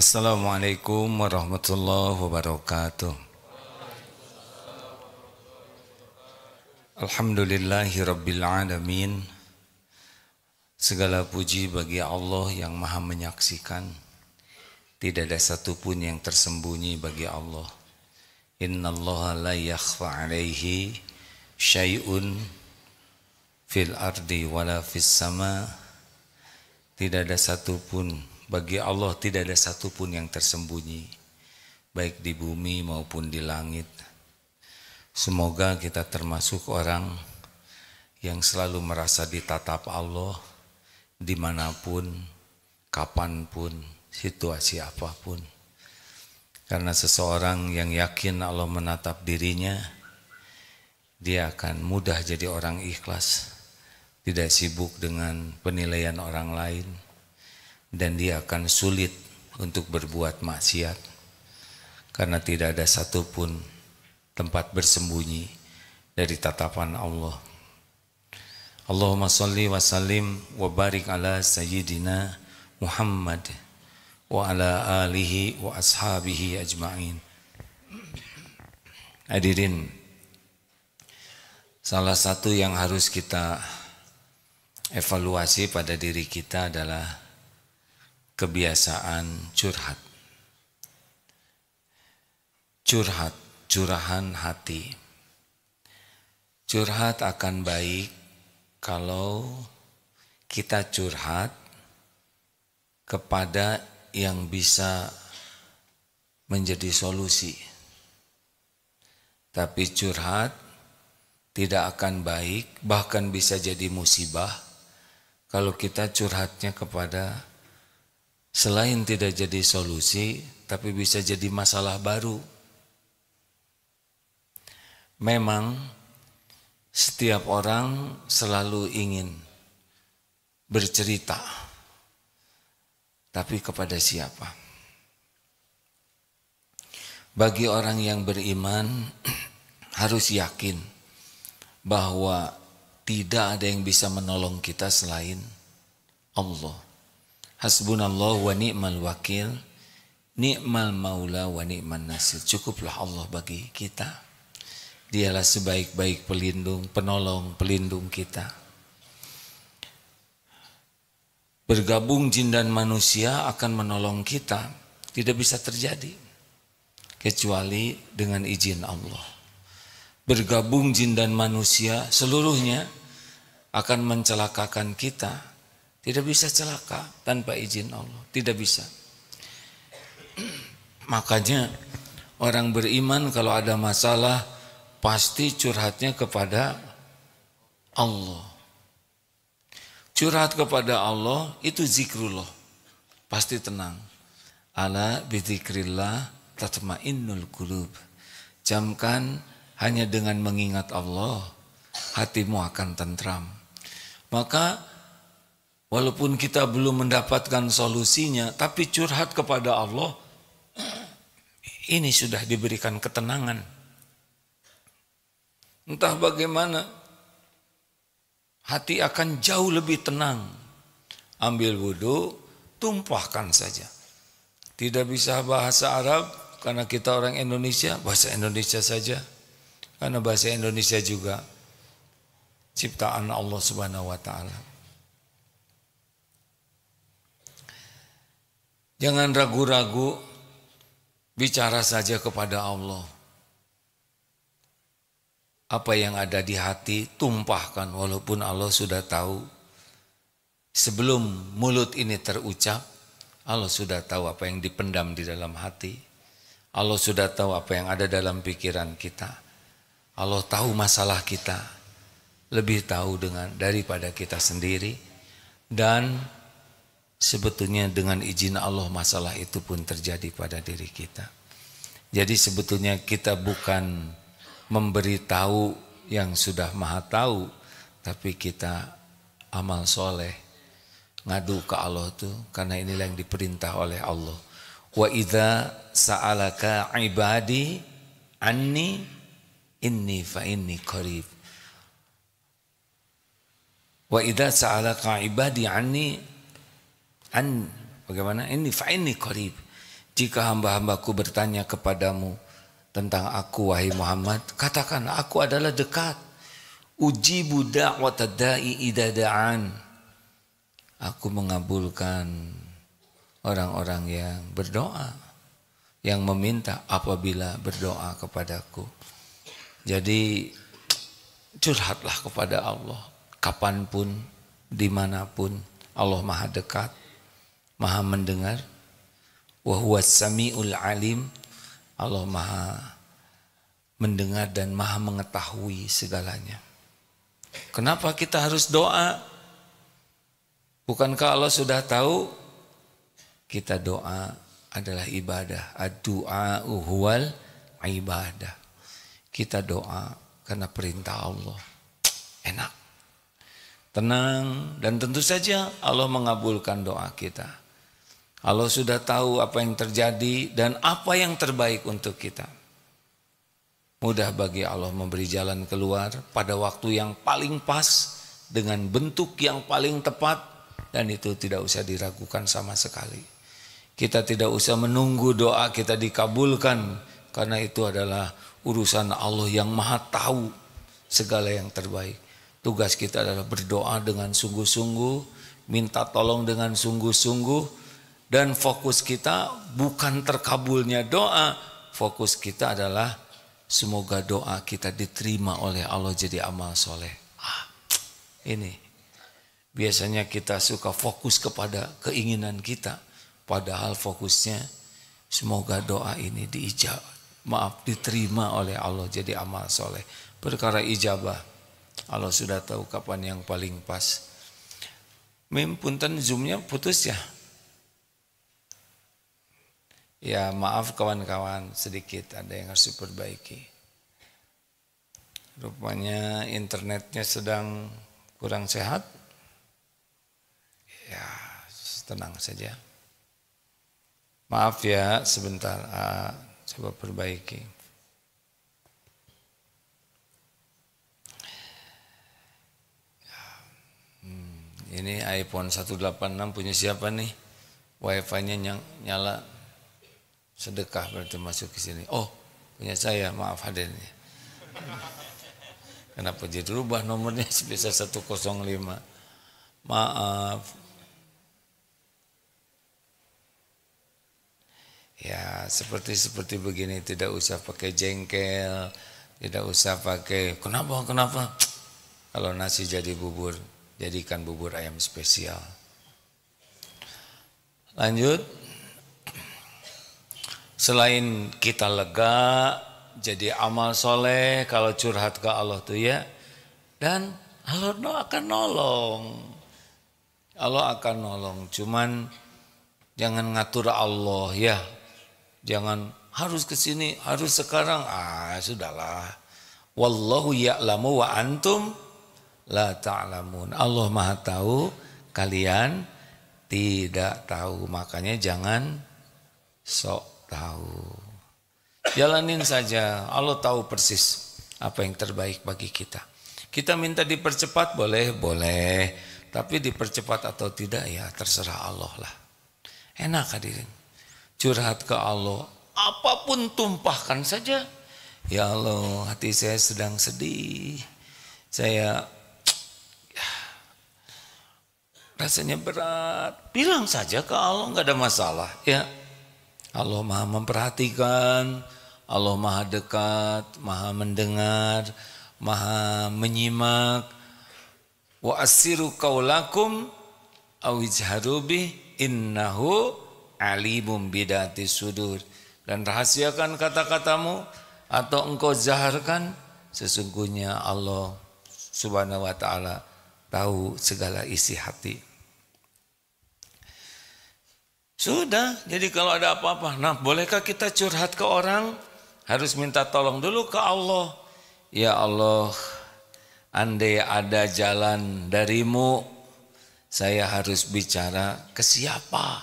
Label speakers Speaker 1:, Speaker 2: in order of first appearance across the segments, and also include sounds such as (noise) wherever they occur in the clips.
Speaker 1: Assalamualaikum warahmatullahi wabarakatuh. Alhamdulillahi rabbil alamin. Segala puji bagi Allah yang maha menyaksikan. Tidak ada satupun yang tersembunyi bagi Allah. allaha la yakhfa alaihi syai'un fil ardi wala fis sama. Tidak ada satupun bagi Allah tidak ada satupun yang tersembunyi, baik di bumi maupun di langit. Semoga kita termasuk orang yang selalu merasa ditatap Allah dimanapun, kapanpun, situasi apapun. Karena seseorang yang yakin Allah menatap dirinya, dia akan mudah jadi orang ikhlas, tidak sibuk dengan penilaian orang lain dan dia akan sulit untuk berbuat maksiat karena tidak ada satupun tempat bersembunyi dari tatapan Allah. Allahumma salli wa sallim wa barik ala sayyidina Muhammad wa ala alihi wa ashabihi ajma'in. Hadirin, salah satu yang harus kita evaluasi pada diri kita adalah kebiasaan curhat. Curhat, curahan hati. Curhat akan baik kalau kita curhat kepada yang bisa menjadi solusi. Tapi curhat tidak akan baik, bahkan bisa jadi musibah kalau kita curhatnya kepada selain tidak jadi solusi, tapi bisa jadi masalah baru. Memang setiap orang selalu ingin bercerita, tapi kepada siapa? Bagi orang yang beriman (clears throat) harus yakin bahwa tidak ada yang bisa menolong kita selain Allah. Hasbunallah wa ni'mal wakil, ni'mal maula wa ni'mal nasir. Cukuplah Allah bagi kita. Dialah sebaik-baik pelindung, penolong, pelindung kita. Bergabung jin dan manusia akan menolong kita. Tidak bisa terjadi. Kecuali dengan izin Allah. Bergabung jin dan manusia seluruhnya akan mencelakakan kita tidak bisa celaka tanpa izin Allah, tidak bisa. (clears throat) Makanya orang beriman kalau ada masalah pasti curhatnya kepada Allah. Curhat kepada Allah itu zikrullah. Pasti tenang. Ala bidzikrillah tatmainnul qulub. Jamkan hanya dengan mengingat Allah hatimu akan tentram. Maka Walaupun kita belum mendapatkan solusinya, tapi curhat kepada Allah, ini sudah diberikan ketenangan. Entah bagaimana, hati akan jauh lebih tenang. Ambil wudhu, tumpahkan saja. Tidak bisa bahasa Arab, karena kita orang Indonesia, bahasa Indonesia saja. Karena bahasa Indonesia juga ciptaan Allah Subhanahu wa taala. Jangan ragu-ragu, bicara saja kepada Allah. Apa yang ada di hati tumpahkan walaupun Allah sudah tahu. Sebelum mulut ini terucap, Allah sudah tahu apa yang dipendam di dalam hati. Allah sudah tahu apa yang ada dalam pikiran kita. Allah tahu masalah kita. Lebih tahu dengan daripada kita sendiri dan sebetulnya dengan izin Allah masalah itu pun terjadi pada diri kita. Jadi sebetulnya kita bukan memberitahu yang sudah maha tahu, tapi kita amal soleh, ngadu ke Allah itu karena inilah yang diperintah oleh Allah. Wa idza sa'alaka ibadi anni inni fa inni qarib. Wa idza sa'alaka ibadi anni An bagaimana? Ini ini qarib. Jika hamba-hambaku bertanya kepadamu tentang aku wahai Muhammad, katakan aku adalah dekat. Uji budak da'i idza da'an. Aku mengabulkan orang-orang yang berdoa, yang meminta apabila berdoa kepadaku. Jadi curhatlah kepada Allah kapanpun, dimanapun Allah maha dekat maha mendengar. Wahuwa sami'ul alim. Allah maha mendengar dan maha mengetahui segalanya. Kenapa kita harus doa? Bukankah Allah sudah tahu? Kita doa adalah ibadah. Ad-du'a uhuwal ibadah. Kita doa karena perintah Allah. Enak. Tenang dan tentu saja Allah mengabulkan doa kita. Allah sudah tahu apa yang terjadi dan apa yang terbaik untuk kita. Mudah bagi Allah memberi jalan keluar pada waktu yang paling pas dengan bentuk yang paling tepat dan itu tidak usah diragukan sama sekali. Kita tidak usah menunggu doa kita dikabulkan karena itu adalah urusan Allah yang maha tahu segala yang terbaik. Tugas kita adalah berdoa dengan sungguh-sungguh, minta tolong dengan sungguh-sungguh dan fokus kita bukan terkabulnya doa, fokus kita adalah semoga doa kita diterima oleh Allah jadi amal soleh. Ah, ini biasanya kita suka fokus kepada keinginan kita, padahal fokusnya semoga doa ini diijab, maaf diterima oleh Allah jadi amal soleh. Perkara ijabah, Allah sudah tahu kapan yang paling pas. Mim punten zoomnya putus ya. Ya maaf kawan-kawan sedikit ada yang harus diperbaiki. Rupanya internetnya sedang kurang sehat. Ya tenang saja. Maaf ya sebentar ah, coba perbaiki. Hmm, ini iPhone 186 punya siapa nih? Wifi-nya nyala Sedekah berarti masuk ke sini. Oh, punya saya, maaf hadirnya. Kenapa jadi rubah nomornya (laughs) bisa 105? Maaf. Ya, seperti seperti begini tidak usah pakai jengkel, tidak usah pakai kenapa kenapa. Kalau nasi jadi bubur, jadikan bubur ayam spesial. Lanjut. Selain kita lega, jadi amal soleh kalau curhat ke Allah tuh ya. Dan Allah no akan nolong. Allah akan nolong. Cuman jangan ngatur Allah ya. Jangan harus ke sini, harus sekarang. Ah, sudahlah. Wallahu ya'lamu wa antum la ta'lamun. Allah Maha tahu, kalian tidak tahu. Makanya jangan sok Tahu. Jalanin saja, Allah tahu persis apa yang terbaik bagi kita. Kita minta dipercepat boleh, boleh. Tapi dipercepat atau tidak ya terserah Allah lah. Enak hadirin. Curhat ke Allah, apapun tumpahkan saja. Ya Allah, hati saya sedang sedih. Saya (tsk) rasanya berat. Bilang saja ke Allah nggak ada masalah ya. Allah maha memperhatikan, Allah maha dekat, maha mendengar, maha menyimak. Wa asiru kaulakum awijharu innahu alimum bidati sudur. Dan rahasiakan kata-katamu atau engkau zaharkan sesungguhnya Allah subhanahu wa ta'ala tahu segala isi hati. Sudah, jadi kalau ada apa-apa, nah bolehkah kita curhat ke orang? Harus minta tolong dulu ke Allah. Ya Allah, andai ada jalan darimu, saya harus bicara ke siapa?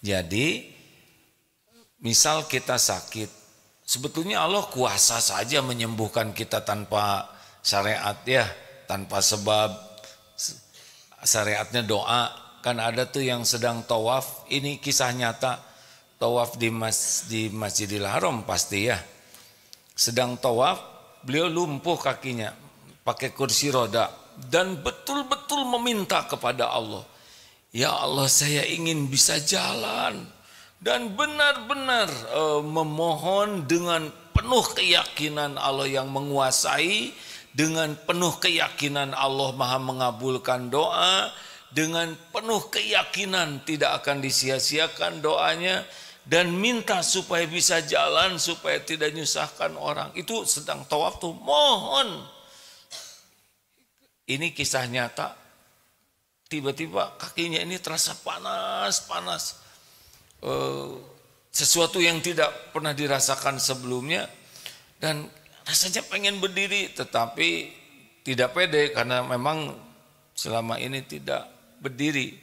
Speaker 1: Jadi, misal kita sakit, sebetulnya Allah kuasa saja menyembuhkan kita tanpa syariat ya, tanpa sebab syariatnya doa kan ada tuh yang sedang tawaf ini kisah nyata tawaf di mas di Masjidil Haram pasti ya sedang tawaf beliau lumpuh kakinya pakai kursi roda dan betul-betul meminta kepada Allah ya Allah saya ingin bisa jalan dan benar-benar e, memohon dengan penuh keyakinan Allah yang menguasai dengan penuh keyakinan Allah Maha mengabulkan doa dengan penuh keyakinan tidak akan disia-siakan doanya dan minta supaya bisa jalan supaya tidak nyusahkan orang itu sedang tawaf tuh mohon ini kisah nyata tiba-tiba kakinya ini terasa panas panas eh, sesuatu yang tidak pernah dirasakan sebelumnya dan rasanya pengen berdiri tetapi tidak pede karena memang selama ini tidak berdiri.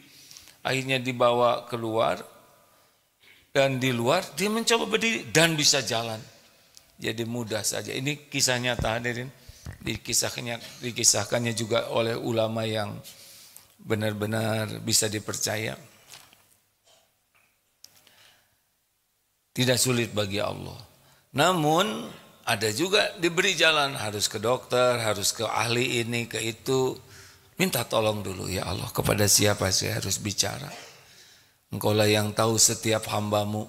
Speaker 1: Akhirnya dibawa keluar dan di luar dia mencoba berdiri dan bisa jalan. Jadi mudah saja. Ini kisah nyata hadirin. Dikisahkannya, dikisahkannya juga oleh ulama yang benar-benar bisa dipercaya. Tidak sulit bagi Allah. Namun ada juga diberi jalan harus ke dokter, harus ke ahli ini, ke itu, Minta tolong dulu ya Allah kepada siapa saya harus bicara. Engkaulah yang tahu setiap hambamu.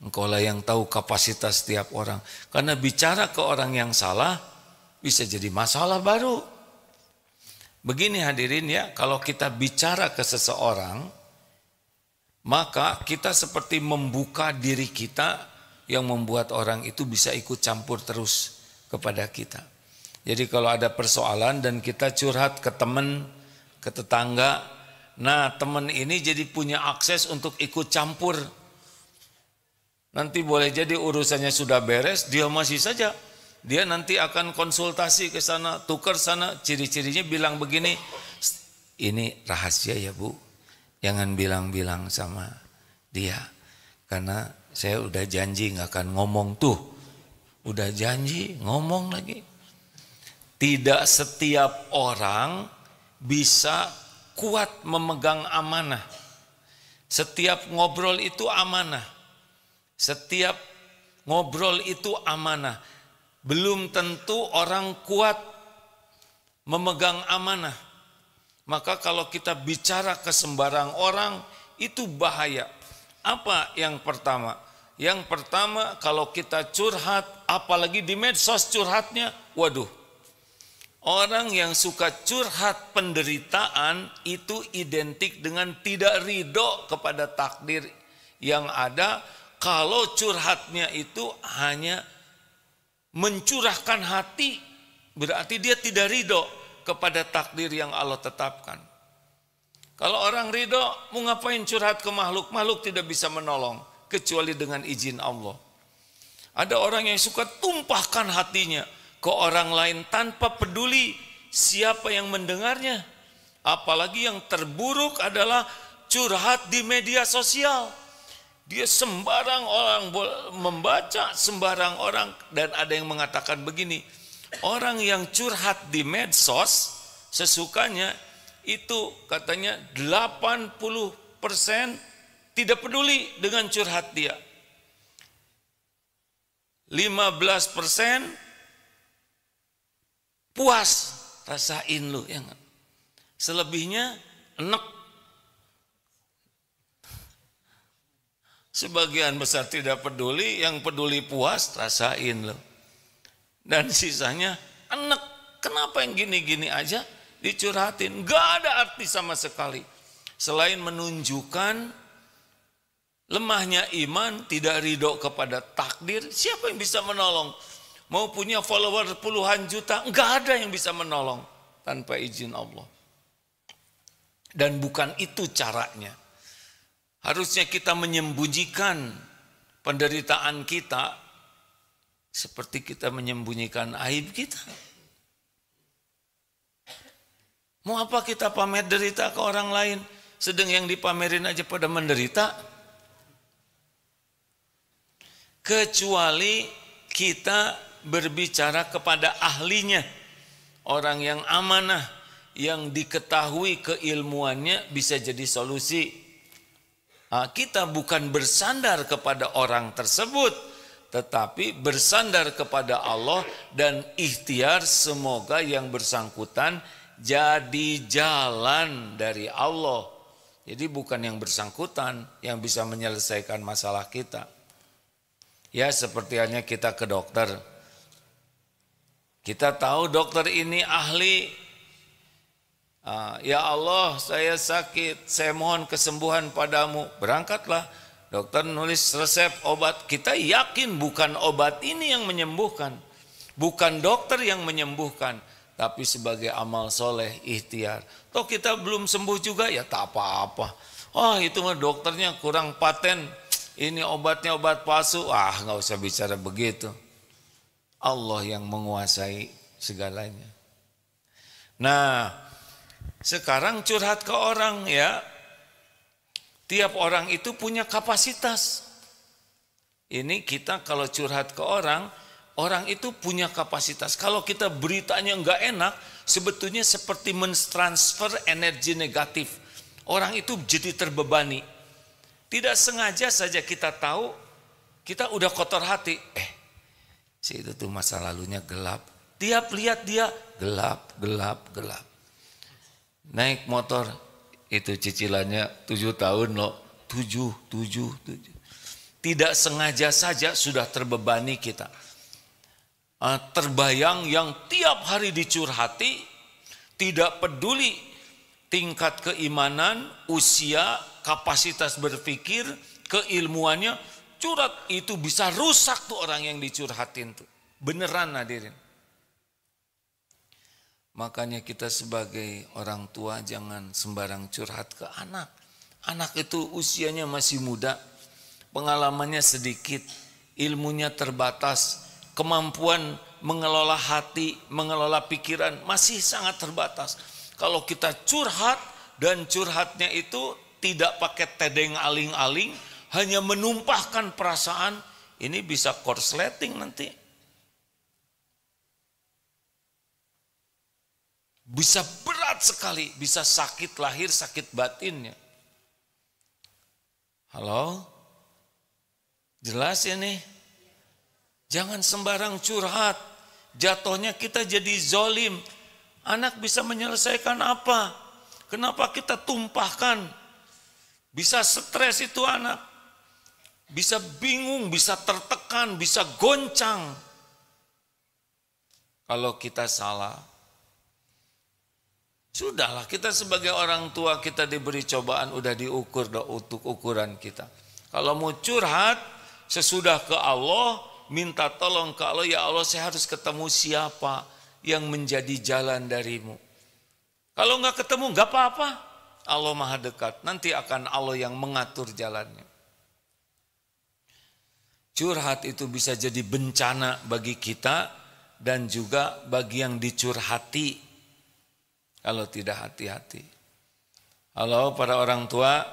Speaker 1: Engkaulah yang tahu kapasitas setiap orang. Karena bicara ke orang yang salah bisa jadi masalah baru. Begini hadirin ya, kalau kita bicara ke seseorang, maka kita seperti membuka diri kita yang membuat orang itu bisa ikut campur terus kepada kita. Jadi kalau ada persoalan dan kita curhat ke teman, ke tetangga, nah teman ini jadi punya akses untuk ikut campur. Nanti boleh jadi urusannya sudah beres, dia masih saja. Dia nanti akan konsultasi ke sana, tukar sana, ciri-cirinya bilang begini, ini rahasia ya bu, jangan bilang-bilang sama dia. Karena saya udah janji nggak akan ngomong tuh, udah janji ngomong lagi tidak setiap orang bisa kuat memegang amanah. Setiap ngobrol itu amanah. Setiap ngobrol itu amanah. Belum tentu orang kuat memegang amanah. Maka kalau kita bicara ke sembarang orang itu bahaya. Apa yang pertama? Yang pertama kalau kita curhat apalagi di medsos curhatnya, waduh Orang yang suka curhat penderitaan itu identik dengan tidak ridho kepada takdir yang ada kalau curhatnya itu hanya mencurahkan hati berarti dia tidak ridho kepada takdir yang Allah tetapkan. Kalau orang ridho mau ngapain curhat ke makhluk, makhluk tidak bisa menolong kecuali dengan izin Allah. Ada orang yang suka tumpahkan hatinya, ke orang lain tanpa peduli siapa yang mendengarnya. Apalagi yang terburuk adalah curhat di media sosial. Dia sembarang orang membaca, sembarang orang dan ada yang mengatakan begini, orang yang curhat di medsos sesukanya itu katanya 80% tidak peduli dengan curhat dia. 15% Puas, rasain lu, ya gak? Selebihnya enak. Sebagian besar tidak peduli, yang peduli puas rasain lo Dan sisanya enak. Kenapa yang gini-gini aja dicurhatin? Gak ada arti sama sekali. Selain menunjukkan lemahnya iman, tidak ridho kepada takdir, siapa yang bisa menolong? mau punya follower puluhan juta, enggak ada yang bisa menolong tanpa izin Allah. Dan bukan itu caranya. Harusnya kita menyembunyikan penderitaan kita seperti kita menyembunyikan aib kita. Mau apa kita pamer derita ke orang lain? Sedang yang dipamerin aja pada menderita. Kecuali kita berbicara kepada ahlinya, orang yang amanah, yang diketahui keilmuannya bisa jadi solusi. kita bukan bersandar kepada orang tersebut, tetapi bersandar kepada Allah dan ikhtiar semoga yang bersangkutan jadi jalan dari Allah. Jadi bukan yang bersangkutan yang bisa menyelesaikan masalah kita. Ya seperti hanya kita ke dokter kita tahu dokter ini ahli. Ah, ya Allah, saya sakit, saya mohon kesembuhan padamu. Berangkatlah, dokter nulis resep obat. Kita yakin bukan obat ini yang menyembuhkan. Bukan dokter yang menyembuhkan. Tapi sebagai amal soleh, ikhtiar. Toh kita belum sembuh juga, ya tak apa-apa. Oh itu mah dokternya kurang paten. Ini obatnya obat palsu. Ah nggak usah bicara begitu. Allah yang menguasai segalanya. Nah, sekarang curhat ke orang ya. Tiap orang itu punya kapasitas. Ini kita kalau curhat ke orang, orang itu punya kapasitas. Kalau kita beritanya nggak enak, sebetulnya seperti mentransfer energi negatif. Orang itu jadi terbebani. Tidak sengaja saja kita tahu, kita udah kotor hati. Eh, Si itu tuh masa lalunya gelap. Tiap lihat dia gelap, gelap, gelap. Naik motor itu cicilannya tujuh tahun loh. Tujuh, tujuh, tujuh. Tidak sengaja saja sudah terbebani kita. Ah, terbayang yang tiap hari dicurhati, tidak peduli tingkat keimanan, usia, kapasitas berpikir, keilmuannya, curhat itu bisa rusak tuh orang yang dicurhatin tuh. Beneran hadirin. Makanya kita sebagai orang tua jangan sembarang curhat ke anak. Anak itu usianya masih muda, pengalamannya sedikit, ilmunya terbatas, kemampuan mengelola hati, mengelola pikiran masih sangat terbatas. Kalau kita curhat dan curhatnya itu tidak pakai tedeng aling-aling, hanya menumpahkan perasaan, ini bisa korsleting nanti. Bisa berat sekali, bisa sakit lahir, sakit batinnya. Halo? Jelas ini ya Jangan sembarang curhat. Jatuhnya kita jadi zolim. Anak bisa menyelesaikan apa? Kenapa kita tumpahkan? Bisa stres itu anak bisa bingung, bisa tertekan, bisa goncang. Kalau kita salah, sudahlah kita sebagai orang tua kita diberi cobaan udah diukur dah untuk ukuran kita. Kalau mau curhat sesudah ke Allah, minta tolong ke Allah, ya Allah saya harus ketemu siapa yang menjadi jalan darimu. Kalau nggak ketemu nggak apa-apa, Allah maha dekat. Nanti akan Allah yang mengatur jalannya curhat itu bisa jadi bencana bagi kita dan juga bagi yang dicurhati kalau tidak hati-hati. Halo para orang tua,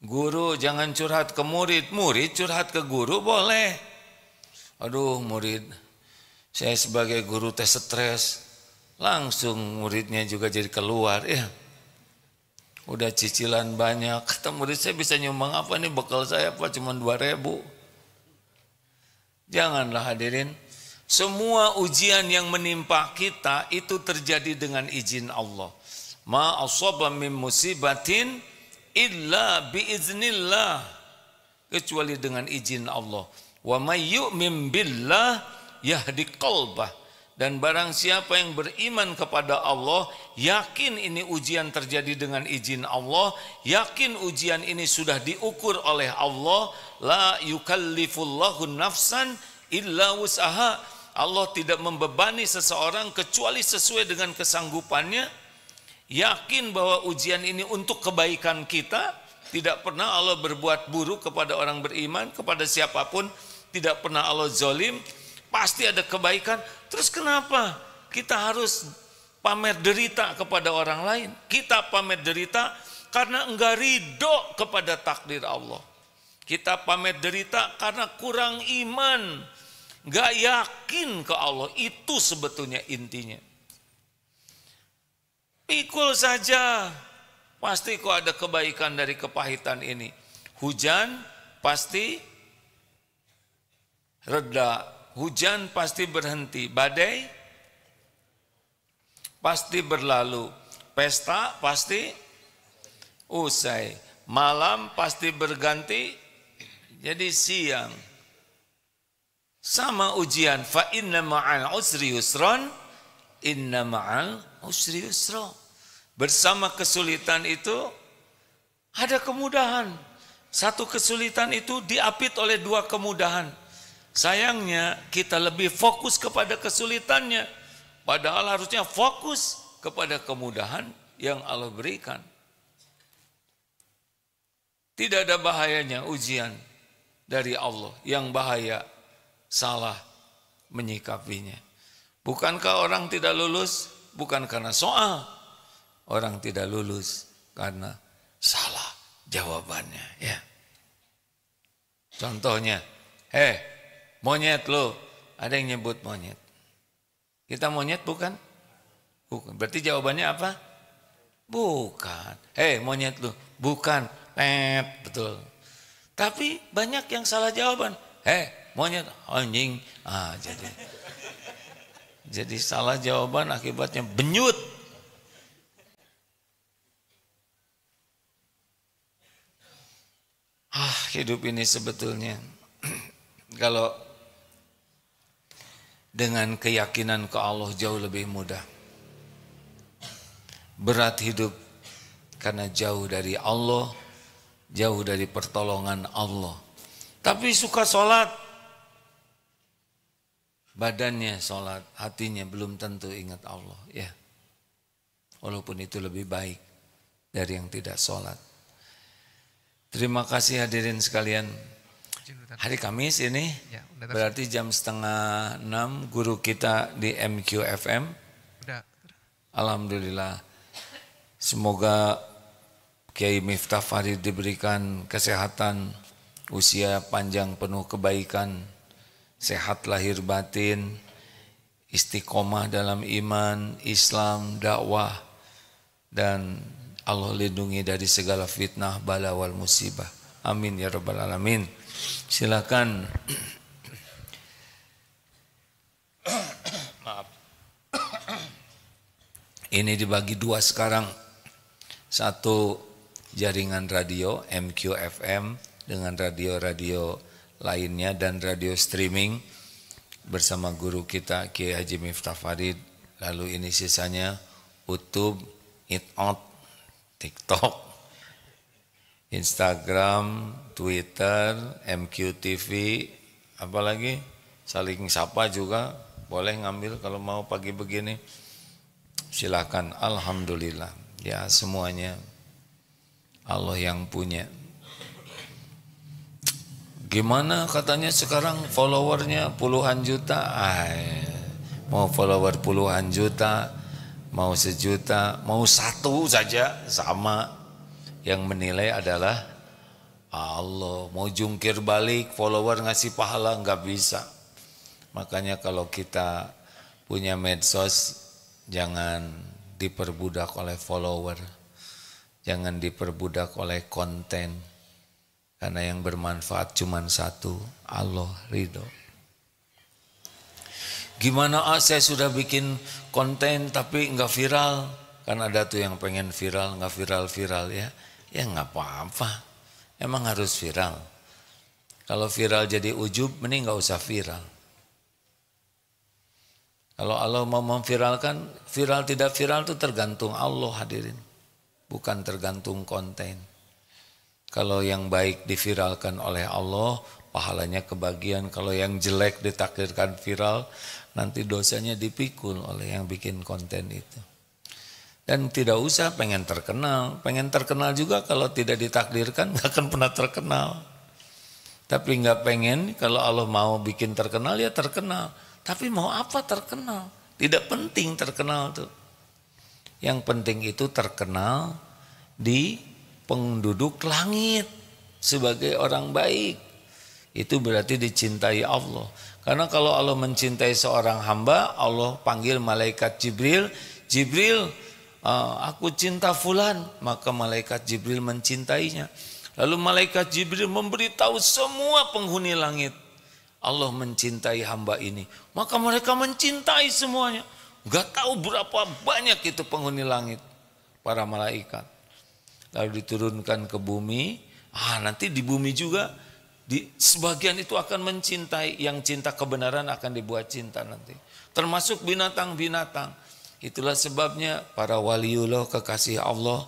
Speaker 1: guru jangan curhat ke murid, murid curhat ke guru boleh. Aduh murid, saya sebagai guru tes stres, langsung muridnya juga jadi keluar ya udah cicilan banyak kata murid saya bisa nyumbang apa nih bekal saya apa cuma dua ribu Janganlah hadirin, semua ujian yang menimpa kita itu terjadi dengan izin Allah. Ma asaba min musibatin illa biiznillah. Kecuali dengan izin Allah. Wa may yu'min billah yahdi qalbah. Dan barang siapa yang beriman kepada Allah, yakin ini ujian terjadi dengan izin Allah, yakin ujian ini sudah diukur oleh Allah, la yukallifullahu nafsan illa wus'aha. Allah tidak membebani seseorang kecuali sesuai dengan kesanggupannya. Yakin bahwa ujian ini untuk kebaikan kita, tidak pernah Allah berbuat buruk kepada orang beriman, kepada siapapun, tidak pernah Allah zolim, pasti ada kebaikan. Terus kenapa kita harus pamer derita kepada orang lain? Kita pamer derita karena enggak ridho kepada takdir Allah. Kita pamer derita karena kurang iman, enggak yakin ke Allah. Itu sebetulnya intinya. Pikul saja, pasti kok ada kebaikan dari kepahitan ini. Hujan pasti reda Hujan pasti berhenti, badai pasti berlalu, pesta pasti usai, malam pasti berganti jadi siang. Sama ujian fa inna ma'al usri yusron inna ma'al usri yusra. Bersama kesulitan itu ada kemudahan. Satu kesulitan itu diapit oleh dua kemudahan. Sayangnya kita lebih fokus kepada kesulitannya. Padahal harusnya fokus kepada kemudahan yang Allah berikan. Tidak ada bahayanya ujian dari Allah. Yang bahaya salah menyikapinya. Bukankah orang tidak lulus? Bukan karena soal. Orang tidak lulus karena salah jawabannya. Ya. Contohnya, heh Monyet lo, ada yang nyebut monyet. Kita monyet bukan? Bukan. Berarti jawabannya apa? Bukan. Eh monyet lo, bukan. Eh, betul. Tapi banyak yang salah jawaban. Eh monyet, anjing. Ah, jadi jadi salah jawaban akibatnya benyut. Ah, hidup ini sebetulnya (clears throat) kalau dengan keyakinan ke Allah jauh lebih mudah. Berat hidup karena jauh dari Allah, jauh dari pertolongan Allah. Tapi suka sholat, badannya sholat, hatinya belum tentu ingat Allah. Ya, walaupun itu lebih baik dari yang tidak sholat. Terima kasih hadirin sekalian. Hari Kamis ini ya, berarti jam setengah enam guru kita di MQFM. Alhamdulillah. Semoga Kiai Miftah Farid diberikan kesehatan, usia panjang penuh kebaikan, sehat lahir batin, istiqomah dalam iman, Islam, dakwah, dan Allah lindungi dari segala fitnah, bala wal musibah. Amin ya rabbal alamin. Silakan. Maaf. Ini dibagi dua sekarang. Satu jaringan radio MQFM dengan radio-radio lainnya dan radio streaming bersama guru kita Kiai Haji Miftah Farid. Lalu ini sisanya YouTube, It Out, TikTok, Instagram, Twitter, MQTV, apalagi saling sapa juga boleh ngambil kalau mau pagi begini. Silakan. Alhamdulillah. Ya semuanya Allah yang punya. Gimana katanya sekarang followernya puluhan juta? Ay, mau follower puluhan juta, mau sejuta, mau satu saja sama yang menilai adalah Allah. Mau jungkir balik, follower ngasih pahala, nggak bisa. Makanya kalau kita punya medsos, jangan diperbudak oleh follower. Jangan diperbudak oleh konten. Karena yang bermanfaat cuma satu, Allah ridho. Gimana ah saya sudah bikin konten tapi nggak viral. Kan ada tuh yang pengen viral, nggak viral-viral ya. Ya nggak apa-apa. Emang harus viral. Kalau viral jadi ujub, mending nggak usah viral. Kalau Allah mau memviralkan, viral tidak viral itu tergantung Allah hadirin. Bukan tergantung konten. Kalau yang baik diviralkan oleh Allah, pahalanya kebagian. Kalau yang jelek ditakdirkan viral, nanti dosanya dipikul oleh yang bikin konten itu. Dan tidak usah pengen terkenal. Pengen terkenal juga kalau tidak ditakdirkan (laughs) gak akan pernah terkenal. Tapi nggak pengen kalau Allah mau bikin terkenal ya terkenal. Tapi mau apa terkenal? Tidak penting terkenal tuh. Yang penting itu terkenal di penduduk langit sebagai orang baik. Itu berarti dicintai Allah. Karena kalau Allah mencintai seorang hamba, Allah panggil malaikat Jibril, Jibril Ah, aku cinta fulan, maka malaikat Jibril mencintainya. Lalu malaikat Jibril memberitahu semua penghuni langit, Allah mencintai hamba ini. Maka mereka mencintai semuanya. Gak tahu berapa banyak itu penghuni langit, para malaikat. Lalu diturunkan ke bumi, ah nanti di bumi juga di sebagian itu akan mencintai yang cinta kebenaran akan dibuat cinta nanti. Termasuk binatang-binatang Itulah sebabnya para waliullah kekasih Allah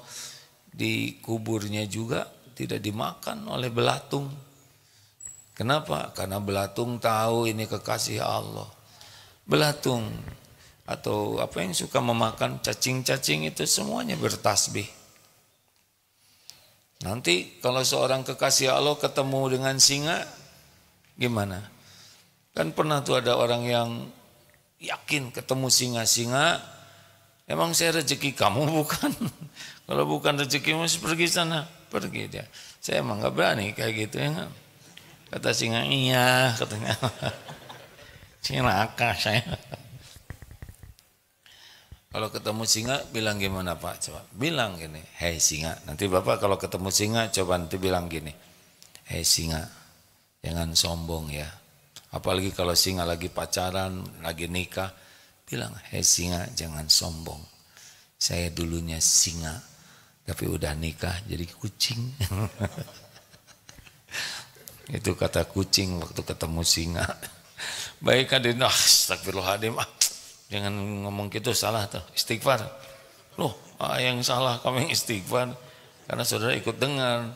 Speaker 1: di kuburnya juga tidak dimakan oleh belatung. Kenapa? Karena belatung tahu ini kekasih Allah. Belatung atau apa yang suka memakan cacing-cacing itu semuanya bertasbih. Nanti kalau seorang kekasih Allah ketemu dengan singa, gimana? Kan pernah tuh ada orang yang yakin ketemu singa-singa, Emang saya rezeki kamu (laughs) bukan? Kalau bukan rezeki mesti pergi sana, pergi dia. Saya emang nggak berani kayak gitu ya. Kata singa iya, (laughs) katanya. Silaka saya. Kalau ketemu singa bilang gimana Pak? Coba bilang gini, hei singa. Nanti Bapak kalau ketemu singa coba nanti bilang gini, hei singa, jangan sombong ya. Apalagi kalau singa lagi pacaran, lagi nikah, bilang, hei singa jangan sombong. Saya dulunya singa, tapi udah nikah jadi kucing. (laughs) Itu kata kucing waktu ketemu singa. Baik hadirin, ah, astagfirullahaladzim. Ah, jangan ngomong gitu salah tuh, istighfar. Loh, ah, yang salah kami istighfar. Karena saudara ikut dengar.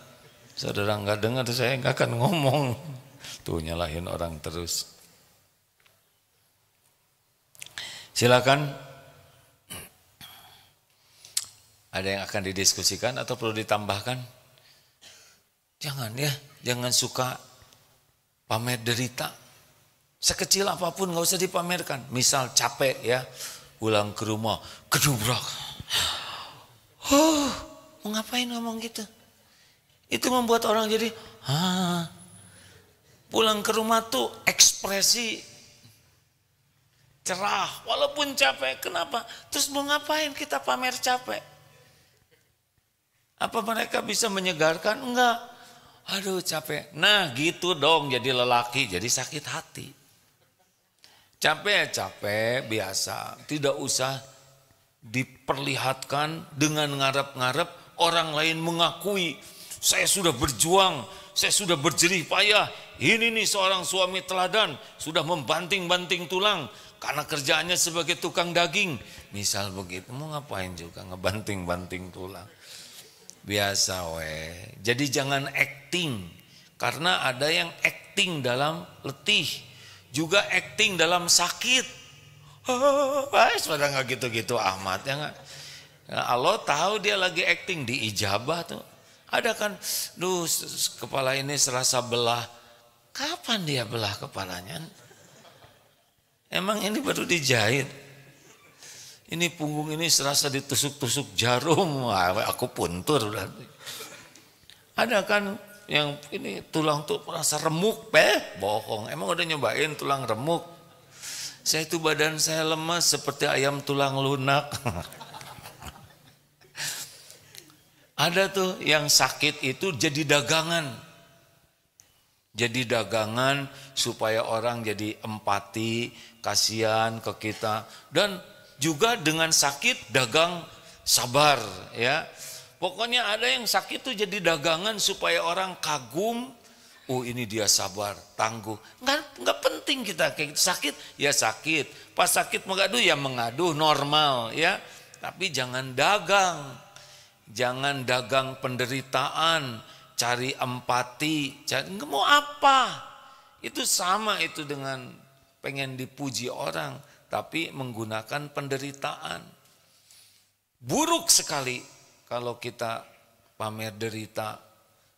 Speaker 1: Saudara nggak dengar, saya nggak akan ngomong. Tuh nyalahin orang terus. Silakan. Ada yang akan didiskusikan atau perlu ditambahkan? Jangan ya, jangan suka pamer derita. Sekecil apapun nggak usah dipamerkan. Misal capek ya, pulang ke rumah, kedubrak. Oh, mau ngapain ngomong gitu? Itu membuat orang jadi, ha. Pulang ke rumah tuh ekspresi cerah walaupun capek. Kenapa? Terus mau ngapain kita pamer capek? Apa mereka bisa menyegarkan? Enggak. Aduh capek. Nah gitu dong jadi lelaki, jadi sakit hati. Capek capek biasa, tidak usah diperlihatkan dengan ngarep-ngarep orang lain mengakui saya sudah berjuang, saya sudah berjerih payah. Ini nih seorang suami teladan, sudah membanting-banting tulang, karena kerjaannya sebagai tukang daging. Misal begitu, mau ngapain juga ngebanting-banting tulang. Biasa weh. Jadi jangan acting. Karena ada yang acting dalam letih. Juga acting dalam sakit. Oh, sudah nggak gitu-gitu amat ya nggak. Ya, Allah tahu dia lagi acting di ijabah tuh. Ada kan, duh kepala ini serasa belah. Kapan dia belah kepalanya? Emang ini baru dijahit. Ini punggung ini serasa ditusuk-tusuk jarum. Wah, aku puntur berarti. Ada kan yang ini tulang tuh merasa remuk, peh, bohong. Emang udah nyobain tulang remuk? Saya itu badan saya lemas seperti ayam tulang lunak. (laughs) Ada tuh yang sakit itu jadi dagangan. Jadi dagangan supaya orang jadi empati, kasihan ke kita dan juga dengan sakit dagang sabar ya. Pokoknya ada yang sakit tuh jadi dagangan supaya orang kagum Oh ini dia sabar, tangguh. Nggak, nggak penting kita kayak gitu. Sakit, ya sakit. Pas sakit mengadu, ya mengadu normal ya. Tapi jangan dagang. Jangan dagang penderitaan. Cari empati. Cari, mau apa? Itu sama itu dengan pengen dipuji orang, tapi menggunakan penderitaan. Buruk sekali kalau kita pamer derita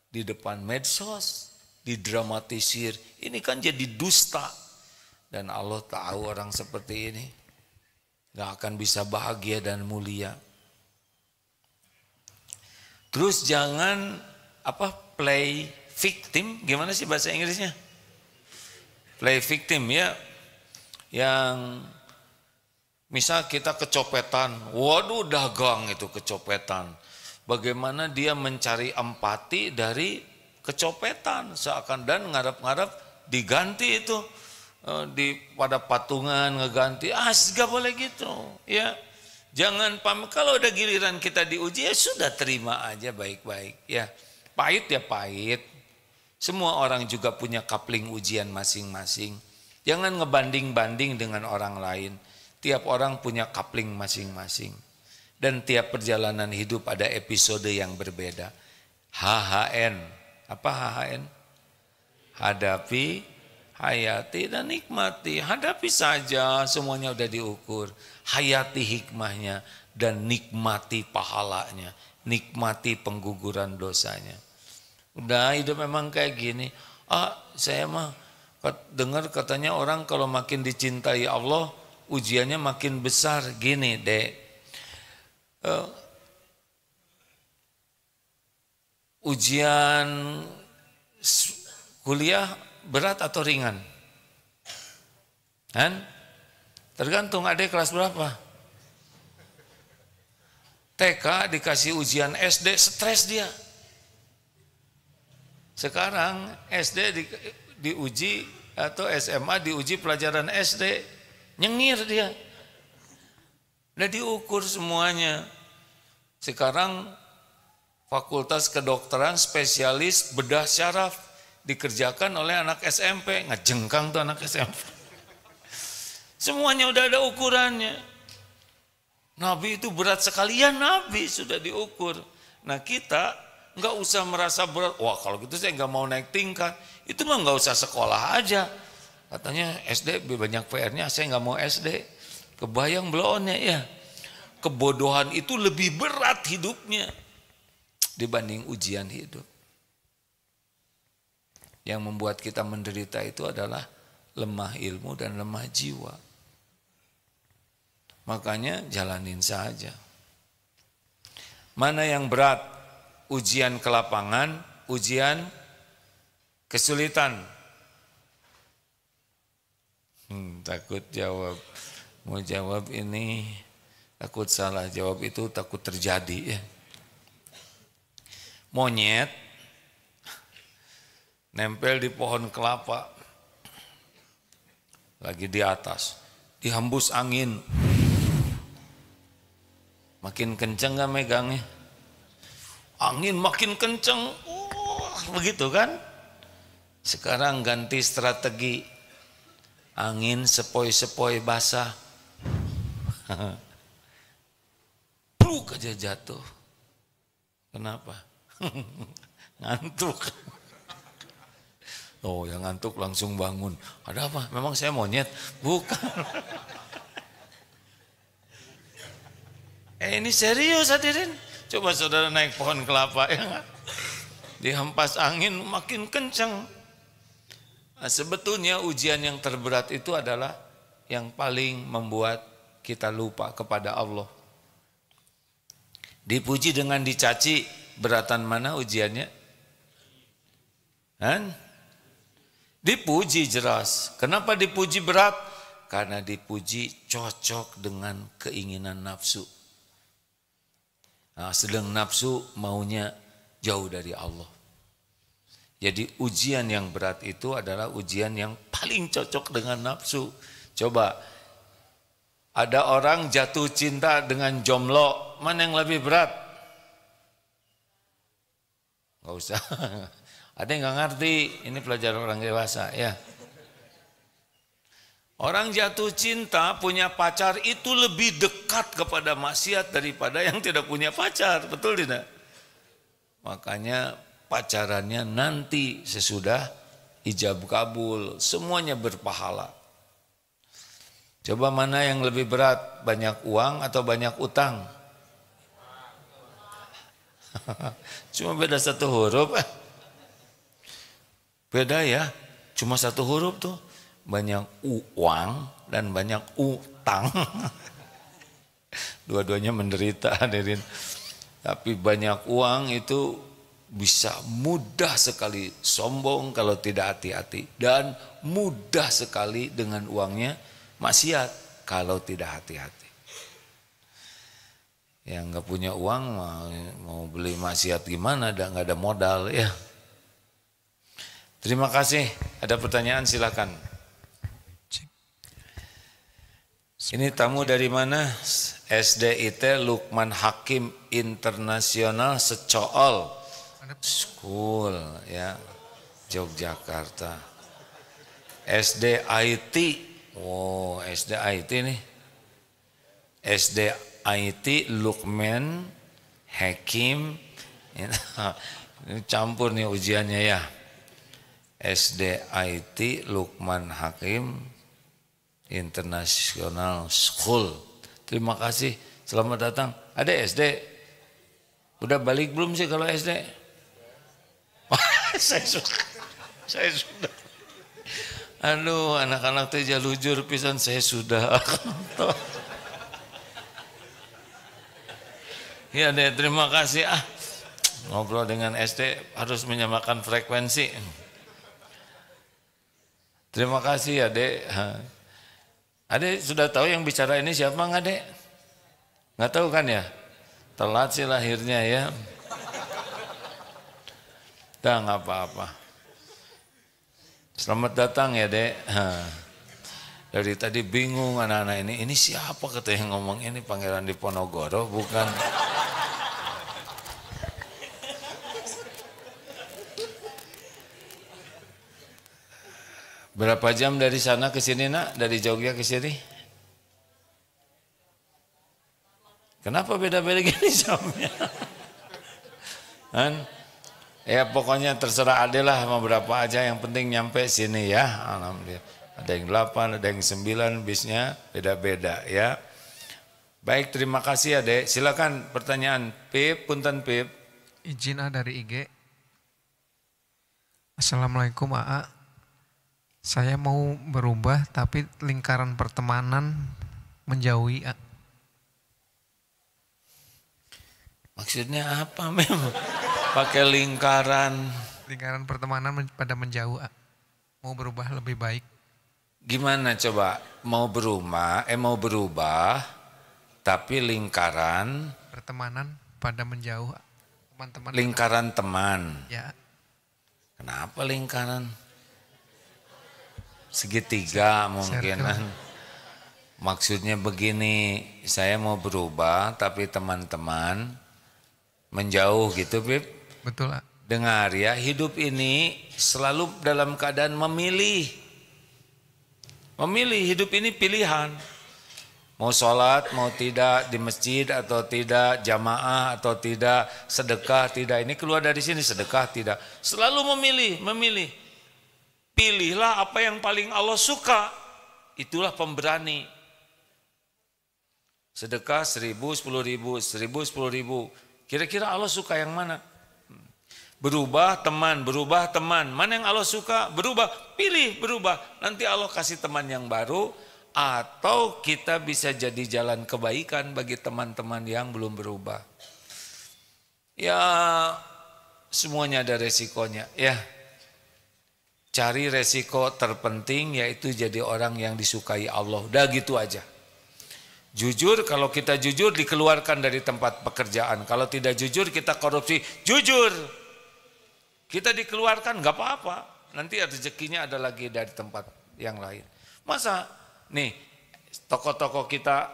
Speaker 1: di depan medsos, didramatisir. Ini kan jadi dusta. Dan Allah tahu orang seperti ini. Gak akan bisa bahagia dan mulia. Terus jangan apa play victim, gimana sih bahasa Inggrisnya? Play victim ya, yang misal kita kecopetan, waduh dagang itu kecopetan. Bagaimana dia mencari empati dari kecopetan seakan dan ngarep-ngarep diganti itu eh, di pada patungan ngeganti ah gak boleh gitu ya jangan pam, kalau udah giliran kita diuji ya sudah terima aja baik-baik ya pahit ya pahit semua orang juga punya kapling ujian masing-masing Jangan ngebanding-banding dengan orang lain. Tiap orang punya kapling masing-masing. Dan tiap perjalanan hidup ada episode yang berbeda. HHN. Apa HHN? Hadapi, hayati, dan nikmati. Hadapi saja, semuanya udah diukur. Hayati hikmahnya dan nikmati pahalanya. Nikmati pengguguran dosanya. Udah hidup memang kayak gini. Ah, saya mah Dengar katanya orang kalau makin dicintai Allah, ujiannya makin besar. Gini dek, uh, ujian kuliah berat atau ringan? Kan? Tergantung adik kelas berapa. TK dikasih ujian SD, stres dia. Sekarang SD di, diuji atau SMA diuji pelajaran SD nyengir dia udah diukur semuanya sekarang fakultas kedokteran spesialis bedah syaraf dikerjakan oleh anak SMP ngejengkang tuh anak SMP semuanya udah ada ukurannya Nabi itu berat sekalian Nabi sudah diukur nah kita nggak usah merasa berat. Wah kalau gitu saya nggak mau naik tingkat. Itu mah nggak usah sekolah aja. Katanya SD banyak PR-nya, saya nggak mau SD. Kebayang belonnya ya. Kebodohan itu lebih berat hidupnya dibanding ujian hidup. Yang membuat kita menderita itu adalah lemah ilmu dan lemah jiwa. Makanya jalanin saja. Mana yang berat? ujian kelapangan, ujian kesulitan. Hmm, takut jawab, mau jawab ini takut salah jawab itu takut terjadi ya. Monyet nempel di pohon kelapa lagi di atas dihembus angin makin kenceng gak megangnya angin makin kenceng uh, begitu kan sekarang ganti strategi angin sepoi-sepoi basah (laughs) pluk aja jatuh kenapa (laughs) ngantuk oh yang ngantuk langsung bangun ada apa memang saya monyet bukan (laughs) eh ini serius hadirin Coba saudara naik pohon kelapa ya. Dihempas angin makin kencang. Nah, sebetulnya ujian yang terberat itu adalah yang paling membuat kita lupa kepada Allah. Dipuji dengan dicaci, beratan mana ujiannya? Kan? Dipuji jelas. Kenapa dipuji berat? Karena dipuji cocok dengan keinginan nafsu Nah, sedang nafsu maunya jauh dari Allah. Jadi ujian yang berat itu adalah ujian yang paling cocok dengan nafsu. Coba ada orang jatuh cinta dengan jomlo, mana yang lebih berat? Gak usah. (laughs) Ada yang gak ngerti, ini pelajaran orang dewasa ya. Orang jatuh cinta punya pacar itu lebih dekat kepada maksiat daripada yang tidak punya pacar, betul tidak? Makanya pacarannya nanti sesudah ijab kabul, semuanya berpahala. Coba mana yang lebih berat, banyak uang atau banyak utang? (laughs) Cuma beda satu huruf. Beda ya, cuma satu huruf tuh banyak uang dan banyak utang. (laughs) Dua-duanya menderita hadirin. Tapi banyak uang itu bisa mudah sekali sombong kalau tidak hati-hati dan mudah sekali dengan uangnya maksiat kalau tidak hati-hati. Yang nggak punya uang mau, beli maksiat gimana? Nggak ada modal ya. Terima kasih. Ada pertanyaan silakan. Ini tamu dari mana? SDIT Lukman Hakim Internasional Secool School ya Yogyakarta. SDIT. Wow, SDIT nih. SDIT Lukman Hakim ya. (laughs) ini campur nih ujiannya ya. SDIT Lukman Hakim International School. Terima kasih, selamat datang. Ada SD? Udah balik belum sih kalau SD? (laughs) saya suka, saya sudah. Aduh, anak-anak teh jalujur pisan saya sudah. (laughs) ya deh, terima kasih. Ah, ngobrol dengan SD harus menyamakan frekuensi. Terima kasih ya dek. Ade sudah tahu yang bicara ini siapa nggak dek? Nggak tahu kan ya? Telat sih lahirnya ya. Tak nah, apa-apa. Selamat datang ya dek. Dari tadi bingung anak-anak ini. Ini siapa kata yang ngomong ini Pangeran Diponegoro bukan? Berapa jam dari sana ke sini nak? Dari Jogja ke sini? Kenapa beda-beda gini jamnya? Kan? Ya pokoknya terserah Ade lah mau berapa aja yang penting nyampe sini ya. Alhamdulillah. Ada yang 8, ada yang 9 bisnya beda-beda ya. Baik, terima kasih Ade. Silakan pertanyaan Pip, punten Pip. Izin dari IG. Assalamualaikum AA saya mau berubah tapi lingkaran pertemanan menjauhi Maksudnya apa memang? Pakai lingkaran. Lingkaran pertemanan pada menjauh. Mau berubah lebih baik. Gimana coba? Mau berubah, eh mau berubah, tapi lingkaran pertemanan pada menjauh. Teman-teman. Lingkaran teman. Ya. Kenapa lingkaran? segitiga mungkin. Kan. Maksudnya begini, saya mau berubah tapi teman-teman menjauh gitu, Pip. Betul, A. Ah. Dengar ya, hidup ini selalu dalam keadaan memilih. Memilih, hidup ini pilihan. Mau sholat, mau tidak, di masjid atau tidak, jamaah atau tidak, sedekah tidak. Ini keluar dari sini, sedekah tidak. Selalu memilih, memilih. Pilihlah apa yang paling Allah suka. Itulah pemberani. Sedekah seribu, sepuluh ribu, seribu, sepuluh ribu. Kira-kira Allah suka yang mana? Hmm. Berubah teman, berubah teman. Mana yang Allah suka? Berubah, pilih berubah. Nanti Allah kasih teman yang baru. Atau kita bisa jadi jalan kebaikan bagi teman-teman yang belum berubah. Ya semuanya ada resikonya ya Cari resiko terpenting yaitu jadi orang yang disukai Allah. Udah gitu aja. Jujur, kalau kita jujur dikeluarkan dari tempat pekerjaan. Kalau tidak jujur kita korupsi. Jujur. Kita dikeluarkan nggak apa-apa. Nanti rezekinya ada lagi dari tempat yang lain. Masa nih toko-toko kita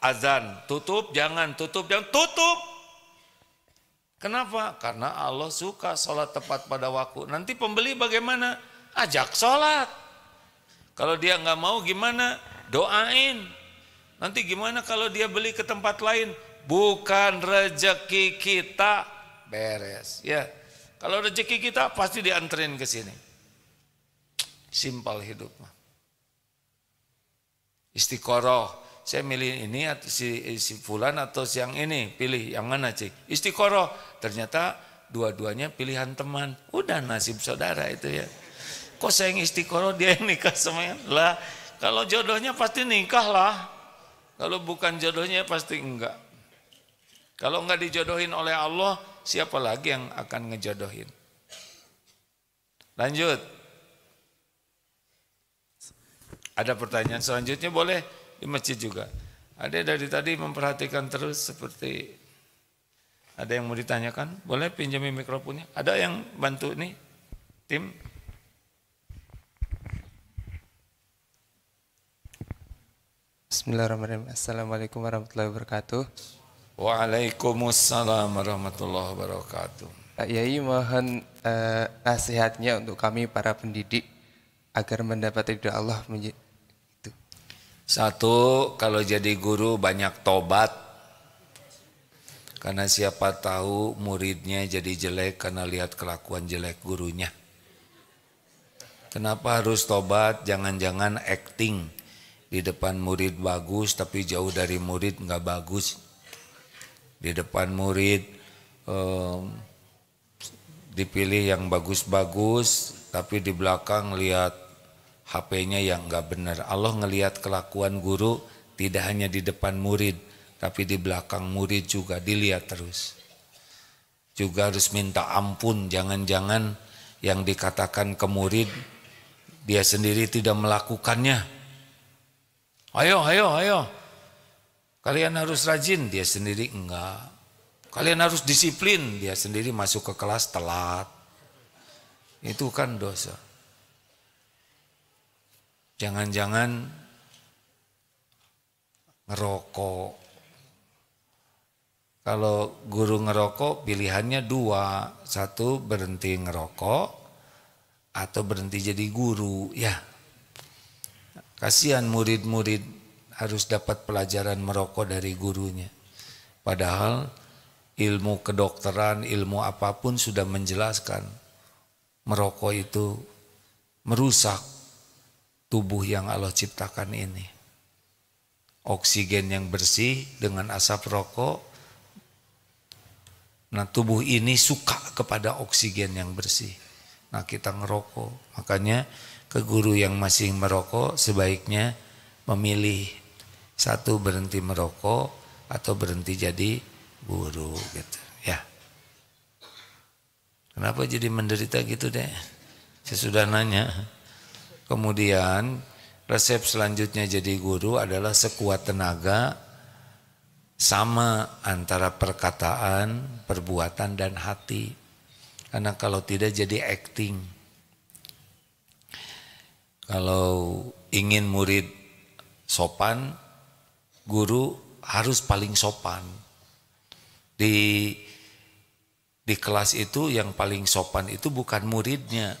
Speaker 1: azan tutup jangan tutup jangan tutup Kenapa? Karena Allah suka sholat tepat pada waktu. Nanti pembeli bagaimana? Ajak sholat. Kalau dia nggak mau gimana? Doain. Nanti gimana kalau dia beli ke tempat lain? Bukan rejeki kita beres. Ya, kalau rejeki kita pasti dianterin ke sini. Simpel hidup. Istiqoroh saya milih ini atau si, si fulan atau siang ini, pilih yang mana cik. Istiqoroh, ternyata dua-duanya pilihan teman. Udah nasib saudara itu ya. Kok saya yang istiqoroh dia yang nikah semuanya? Lah, kalau jodohnya pasti nikah lah. Kalau bukan jodohnya pasti enggak. Kalau enggak dijodohin oleh Allah, siapa lagi yang akan ngejodohin? Lanjut. Ada pertanyaan selanjutnya boleh? di masjid juga. Ada dari tadi memperhatikan terus seperti ada yang mau ditanyakan, boleh pinjami mikrofonnya? Ada yang bantu nih tim? Bismillahirrahmanirrahim. Assalamualaikum warahmatullahi wabarakatuh. Waalaikumsalam warahmatullahi wabarakatuh. Pak Yai mohon eh, nasihatnya untuk kami para pendidik agar mendapat ridho Allah satu, kalau jadi guru banyak tobat. Karena siapa tahu muridnya jadi jelek karena lihat kelakuan jelek gurunya. Kenapa harus tobat? Jangan-jangan acting di depan murid bagus tapi jauh dari murid nggak bagus. Di depan murid um, dipilih yang bagus-bagus tapi di belakang lihat HP-nya yang nggak benar. Allah ngelihat kelakuan guru tidak hanya di depan murid, tapi di belakang murid juga dilihat terus. Juga harus minta ampun, jangan-jangan yang dikatakan ke murid dia sendiri tidak melakukannya. Ayo, ayo, ayo. Kalian harus rajin, dia sendiri enggak. Kalian harus disiplin, dia sendiri masuk ke kelas telat. Itu kan dosa. Jangan-jangan ngerokok. Kalau guru ngerokok pilihannya dua, satu berhenti ngerokok atau berhenti jadi guru. Ya, kasihan murid-murid harus dapat pelajaran merokok dari gurunya. Padahal ilmu kedokteran, ilmu apapun sudah menjelaskan merokok itu merusak tubuh yang Allah ciptakan ini. Oksigen yang bersih dengan asap rokok. Nah tubuh ini suka kepada oksigen yang bersih. Nah kita ngerokok. Makanya ke guru yang masih merokok sebaiknya memilih satu berhenti merokok atau berhenti jadi guru gitu ya. Kenapa jadi menderita gitu deh? Saya sudah nanya. Kemudian resep selanjutnya jadi guru adalah sekuat tenaga sama antara perkataan, perbuatan dan hati. Karena kalau tidak jadi acting. Kalau ingin murid sopan, guru harus paling sopan. Di di kelas itu yang paling sopan itu bukan muridnya,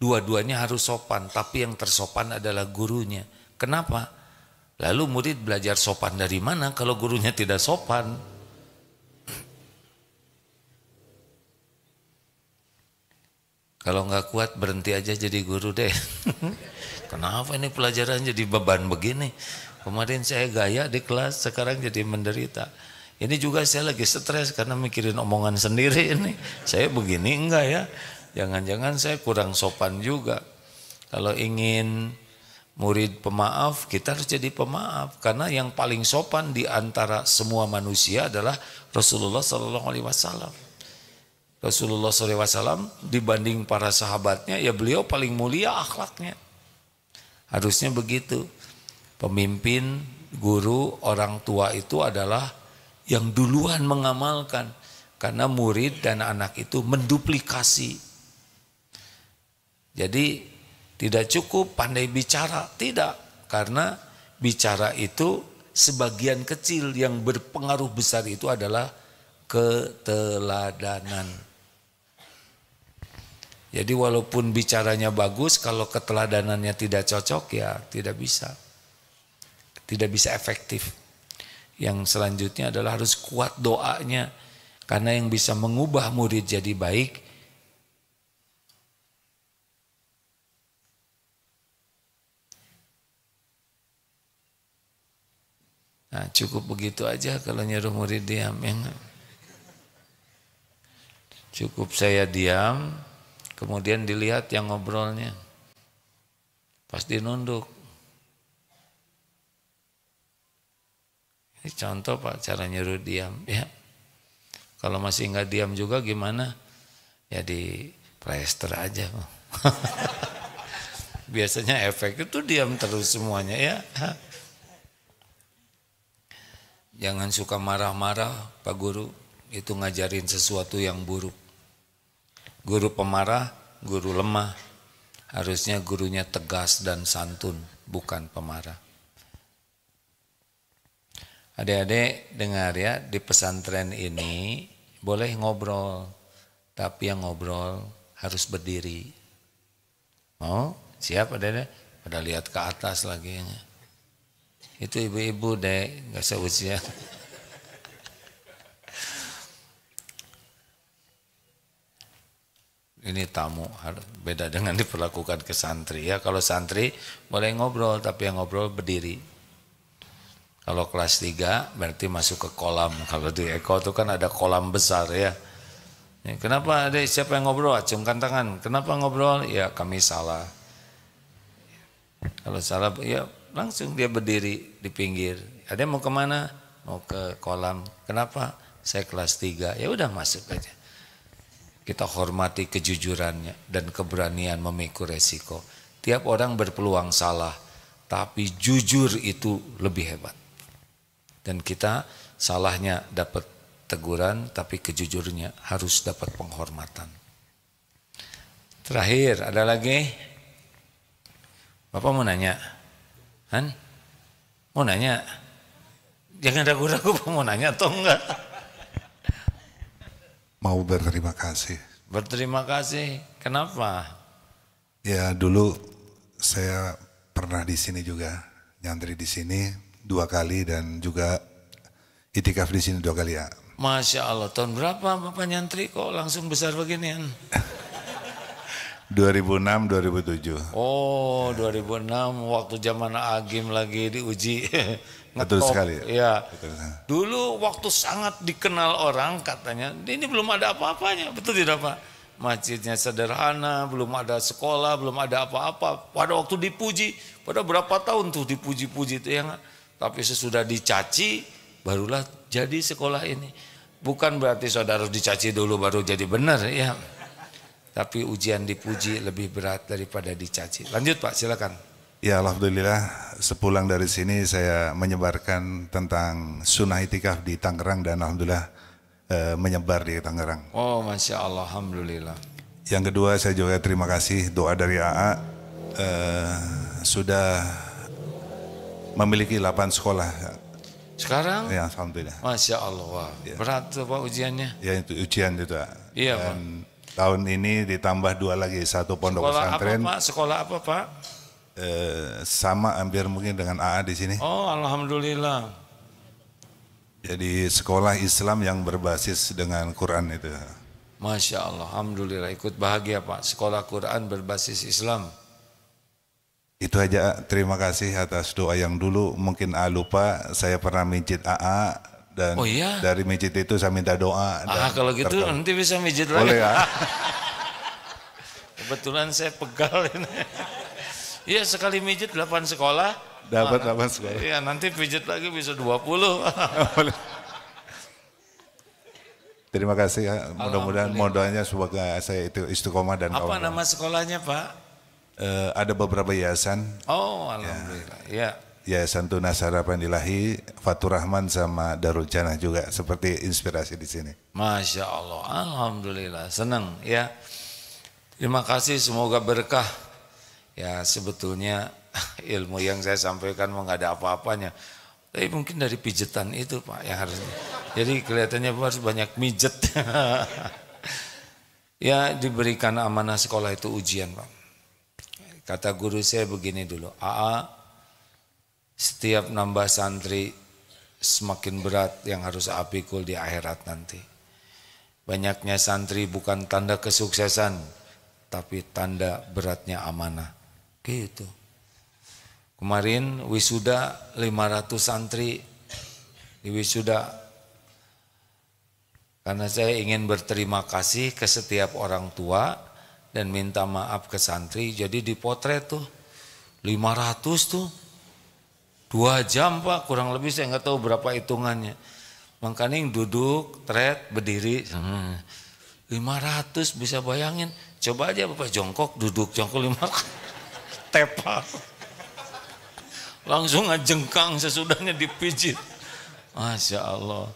Speaker 1: Dua-duanya harus sopan, tapi yang tersopan adalah gurunya. Kenapa? Lalu murid belajar sopan dari mana kalau gurunya tidak sopan? Kalau nggak kuat berhenti aja jadi guru deh. (laughs) Kenapa ini pelajaran jadi beban begini? Kemarin saya gaya di kelas, sekarang jadi menderita. Ini juga saya lagi stres karena mikirin omongan sendiri ini. Saya begini enggak ya. Jangan-jangan saya kurang sopan juga. Kalau ingin murid pemaaf, kita harus jadi pemaaf karena yang paling sopan di antara semua manusia adalah Rasulullah SAW. alaihi wasallam. Rasulullah SAW dibanding para sahabatnya ya beliau paling mulia akhlaknya. Harusnya begitu. Pemimpin, guru, orang tua itu adalah yang duluan mengamalkan karena murid dan anak itu menduplikasi jadi tidak cukup pandai bicara, tidak. Karena bicara itu sebagian kecil yang berpengaruh besar itu adalah keteladanan. Jadi walaupun bicaranya bagus, kalau keteladanannya tidak cocok ya tidak bisa. Tidak bisa efektif. Yang selanjutnya adalah harus kuat doanya. Karena yang bisa mengubah murid jadi baik Nah, cukup begitu aja kalau nyuruh murid diam. Yang cukup saya diam, kemudian dilihat yang ngobrolnya. Pasti nunduk. Ini contoh Pak, cara nyuruh diam. Ya. Kalau masih nggak diam juga gimana? Ya di plaster aja. (laughs) Biasanya efek itu diam terus semuanya ya. Jangan suka marah-marah, Pak Guru. Itu ngajarin sesuatu yang buruk. Guru pemarah, guru lemah. Harusnya gurunya tegas dan santun, bukan pemarah. Adik-adik dengar ya, di pesantren ini boleh ngobrol, tapi yang ngobrol harus berdiri. Mau? Siap adik-adik? Pada lihat ke atas lagi. Ya. Itu ibu-ibu deh, nggak seusia. ini tamu beda dengan diperlakukan ke santri ya kalau santri boleh ngobrol tapi yang ngobrol berdiri kalau kelas 3 berarti masuk ke kolam (laughs) kalau di Eko itu kan ada kolam besar ya, ya kenapa ada siapa yang ngobrol acungkan tangan kenapa ngobrol ya kami salah kalau salah ya langsung dia berdiri di pinggir. Ada yang mau kemana? Mau ke kolam. Kenapa? Saya kelas tiga. Ya udah masuk aja. Kita hormati kejujurannya dan keberanian memikul resiko. Tiap orang berpeluang salah, tapi jujur itu lebih hebat. Dan kita salahnya dapat teguran, tapi kejujurnya harus dapat penghormatan. Terakhir, ada lagi? Bapak mau nanya? Han, mau nanya? Jangan ragu-ragu (laughs) mau nanya atau enggak.
Speaker 2: Mau berterima kasih.
Speaker 1: Berterima kasih. Kenapa?
Speaker 2: Ya dulu saya pernah di sini juga
Speaker 1: nyantri di sini
Speaker 2: dua kali dan juga itikaf di sini dua kali ya.
Speaker 1: Masya Allah, tahun berapa Bapak nyantri kok langsung besar beginian? (laughs)
Speaker 2: 2006
Speaker 1: 2007. Oh, 2006 waktu zaman Agim lagi diuji. (laughs) Betul sekali. Ya. Dulu waktu sangat dikenal orang katanya, ini belum ada apa-apanya, betul tidak Pak? Masjidnya sederhana, belum ada sekolah, belum ada apa-apa. Pada waktu dipuji, pada berapa tahun tuh dipuji-puji itu ya. Tapi sesudah dicaci, barulah jadi sekolah ini. Bukan berarti saudara harus dicaci dulu baru jadi benar ya. Tapi ujian dipuji lebih berat daripada dicaci. Lanjut Pak, silakan.
Speaker 2: Ya Alhamdulillah sepulang dari sini saya menyebarkan tentang sunnah itikaf di Tangerang dan Alhamdulillah e, menyebar di Tangerang.
Speaker 1: Oh Masya Allah Alhamdulillah.
Speaker 2: Yang kedua saya juga terima kasih doa dari AA e, eh, sudah memiliki 8 sekolah.
Speaker 1: Sekarang? Ya Alhamdulillah. Masya Allah. Wah, ya. Berat tuh Pak ujiannya?
Speaker 2: Ya itu ujian itu. pak. Iya Pak tahun ini ditambah dua lagi satu pondok sekolah pesantren. Apa, Pak?
Speaker 1: Sekolah apa Pak?
Speaker 2: Eh, sama hampir mungkin dengan AA di sini.
Speaker 1: Oh alhamdulillah.
Speaker 2: Jadi sekolah Islam yang berbasis dengan Quran
Speaker 1: itu. Masya Allah, Alhamdulillah ikut bahagia Pak. Sekolah Quran berbasis Islam.
Speaker 2: Itu aja, terima kasih atas doa yang dulu. Mungkin A lupa, saya pernah mincit AA, dan oh, iya? dari mijit itu saya minta doa. Ah kalau gitu
Speaker 1: terkel... nanti bisa mijit lagi. Boleh ya? (laughs) Kebetulan saya pegal ini. Iya sekali mijit 8 sekolah. Dapat nah, sekolah. Iya nanti pijit lagi bisa 20. puluh.
Speaker 2: (laughs) Terima kasih ya. Mudah-mudahan modalnya doanya semoga saya itu istiqomah dan Apa nama
Speaker 1: sekolahnya Pak?
Speaker 2: Uh, ada beberapa yayasan.
Speaker 1: Oh, alhamdulillah. Ya. ya.
Speaker 2: Yayasan Tunas Harapan Ilahi, Fatur Rahman sama Darul Janah juga seperti inspirasi di sini.
Speaker 1: Masya Allah, Alhamdulillah, senang ya. Terima kasih, semoga berkah. Ya sebetulnya (laughs) ilmu yang saya sampaikan mau ada apa-apanya. Tapi mungkin dari pijetan itu Pak yang harus. Jadi kelihatannya harus banyak mijet. (laughs) ya diberikan amanah sekolah itu ujian Pak. Kata guru saya begini dulu, AA setiap nambah santri semakin berat yang harus apikul di akhirat nanti. Banyaknya santri bukan tanda kesuksesan, tapi tanda beratnya amanah. Gitu. Kemarin wisuda 500 santri di wisuda karena saya ingin berterima kasih ke setiap orang tua dan minta maaf ke santri. Jadi dipotret tuh 500 tuh Dua jam pak, kurang lebih saya nggak tahu berapa hitungannya. mengkaning duduk, tret, berdiri. 500 hmm. bisa bayangin. Coba aja Bapak jongkok, duduk, jongkok lima, (laughs) Tepak. Langsung ngejengkang sesudahnya dipijit. Masya Allah.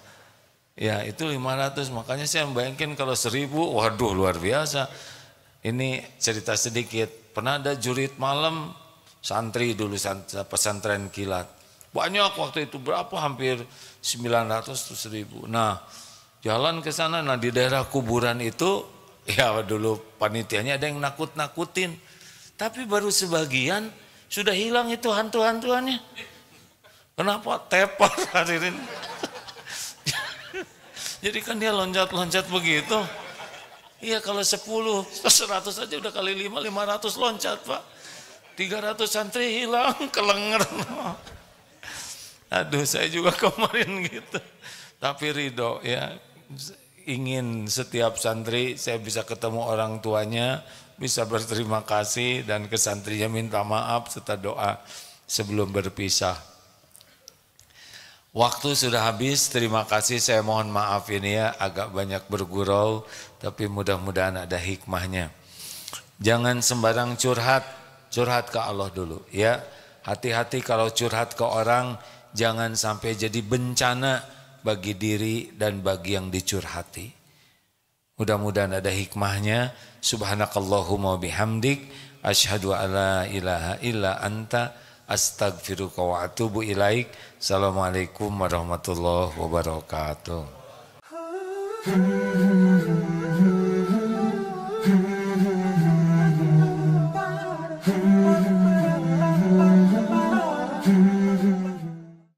Speaker 1: Ya itu 500, makanya saya membayangkan kalau seribu, waduh luar biasa. Ini cerita sedikit, pernah ada jurit malam santri dulu pesantren kilat. Banyak waktu itu berapa hampir 900 ratus ribu. Nah jalan ke sana, nah di daerah kuburan itu (laughs) ya dulu panitianya ada yang nakut-nakutin. Tapi baru sebagian sudah hilang itu hantu-hantuannya. Kenapa tepar (laughs) hadirin? (laughs) Jadi kan dia loncat-loncat begitu. Iya kalau 10, 100 aja udah kali 5, 500 loncat Pak. 300 santri hilang, (laughs) kelenger. Aduh, saya juga kemarin gitu. Tapi ridho ya, ingin setiap santri saya bisa ketemu orang tuanya, bisa berterima kasih dan ke santrinya minta maaf serta doa sebelum berpisah. Waktu sudah habis, terima kasih. Saya mohon maaf ini ya, agak banyak bergurau, tapi mudah-mudahan ada hikmahnya. Jangan sembarang curhat, curhat ke Allah dulu ya. Hati-hati kalau curhat ke orang jangan sampai jadi bencana bagi diri dan bagi yang dicurhati. Mudah-mudahan ada hikmahnya. Subhanakallahumma bihamdik asyhadu alla ilaha illa anta astaghfiruka wa atubu ilaik. Assalamualaikum warahmatullahi wabarakatuh. Hmm.